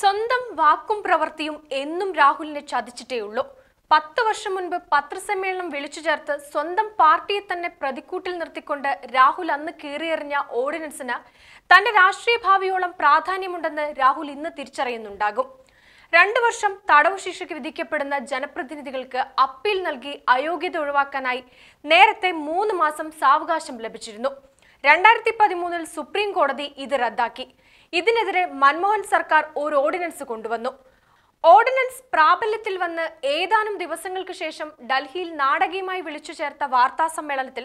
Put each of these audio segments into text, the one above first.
സ്വന്തം വാക്കും പ്രവൃത്തിയും എന്നും രാഹുലിനെ ചതിച്ചിട്ടേ ഉള്ളൂ പത്ത് വർഷം മുൻപ് പത്രസമ്മേളനം വിളിച്ചു ചേർത്ത് സ്വന്തം പാർട്ടിയെ തന്നെ പ്രതിക്കൂട്ടിൽ നിർത്തിക്കൊണ്ട് രാഹുൽ അന്ന് കീറിയെറിഞ്ഞ ഓർഡിനൻസിന് തന്റെ രാഷ്ട്രീയ ഭാവിയോളം പ്രാധാന്യമുണ്ടെന്ന് രാഹുൽ ഇന്ന് തിരിച്ചറിയുന്നുണ്ടാകും രണ്ടു വർഷം തടവു ശിക്ഷയ്ക്ക് വിധിക്കപ്പെടുന്ന ജനപ്രതിനിധികൾക്ക് അപ്പീൽ നൽകി അയോഗ്യത ഒഴിവാക്കാനായി നേരത്തെ മൂന്ന് മാസം സാവകാശം ലഭിച്ചിരുന്നു രണ്ടായിരത്തി പതിമൂന്നിൽ സുപ്രീം കോടതി ഇത് റദ്ദാക്കി ഇതിനെതിരെ മൻമോഹൻ സർക്കാർ ഒരു ഓർഡിനൻസ് കൊണ്ടുവന്നു ഓർഡിനൻസ് പ്രാബല്യത്തിൽ വന്ന് ഏതാനും ദിവസങ്ങൾക്ക് ശേഷം ഡൽഹിയിൽ നാടകീയമായി വിളിച്ചു ചേർത്ത വാർത്താ സമ്മേളനത്തിൽ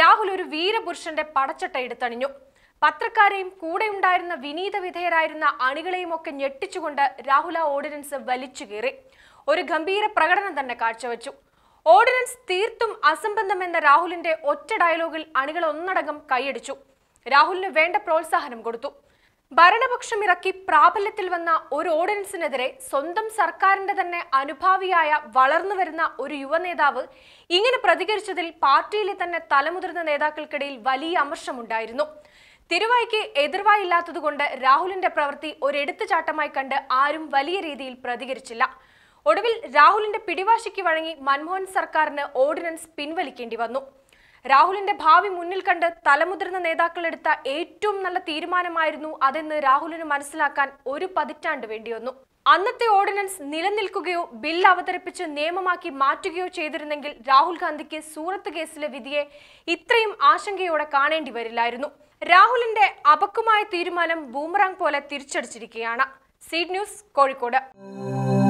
രാഹുൽ ഒരു വീരപുരുഷന്റെ പടച്ചട്ട എടുത്തണിഞ്ഞു പത്രക്കാരെയും കൂടെയുണ്ടായിരുന്ന വിനീത വിധേയരായിരുന്ന അണികളെയും ഒക്കെ ഞെട്ടിച്ചുകൊണ്ട് രാഹുൽ ആ ഓർഡിനൻസ് വലിച്ചു കീറി ഒരു ഗംഭീര പ്രകടനം തന്നെ കാഴ്ചവെച്ചു ഓർഡിനൻസ് തീർത്തും അസംബന്ധമെന്ന രാഹുലിന്റെ ഒറ്റ ഡയലോഗിൽ അണികൾ ഒന്നടങ്കം കൈയടിച്ചു രാഹുലിന് വേണ്ട പ്രോത്സാഹനം കൊടുത്തു ഭരണപക്ഷം ഇറക്കി പ്രാബല്യത്തിൽ വന്ന ഒരു ഓർഡിനൻസിനെതിരെ സ്വന്തം സർക്കാരിന്റെ തന്നെ അനുഭാവിയായ വളർന്നു വരുന്ന ഒരു യുവ നേതാവ് ഇങ്ങനെ പ്രതികരിച്ചതിൽ പാർട്ടിയിലെ തന്നെ തലമുതിർന്ന നേതാക്കൾക്കിടയിൽ വലിയ അമർഷമുണ്ടായിരുന്നു തിരുവായ്ക്ക് എതിർവായില്ലാത്തതുകൊണ്ട് രാഹുലിന്റെ പ്രവൃത്തി ഒരെടുത്തുചാട്ടമായി കണ്ട് ആരും വലിയ രീതിയിൽ പ്രതികരിച്ചില്ല ഒടുവിൽ രാഹുലിന്റെ പിടിവാശിക്ക് വഴങ്ങി മൻമോഹൻ സർക്കാരിന് ഓർഡിനൻസ് പിൻവലിക്കേണ്ടി വന്നു രാഹുലിന്റെ ഭാവി മുന്നിൽ കണ്ട് തലമുതിർന്ന നേതാക്കൾ എടുത്ത ഏറ്റവും നല്ല തീരുമാനമായിരുന്നു അതെന്ന് രാഹുലിന് മനസ്സിലാക്കാൻ ഒരു പതിറ്റാണ്ട് വന്നു അന്നത്തെ ഓർഡിനൻസ് നിലനിൽക്കുകയോ ബിൽ അവതരിപ്പിച്ച് നിയമമാക്കി മാറ്റുകയോ ചെയ്തിരുന്നെങ്കിൽ രാഹുൽ ഗാന്ധിക്ക് സൂറത്ത് കേസിലെ വിധിയെ ഇത്രയും ആശങ്കയോടെ കാണേണ്ടി വരില്ലായിരുന്നു രാഹുലിന്റെ അപക്വമായ തീരുമാനം ബൂമറാങ് പോലെ തിരിച്ചടിച്ചിരിക്കുകയാണ് സീഡ് ന്യൂസ് കോഴിക്കോട്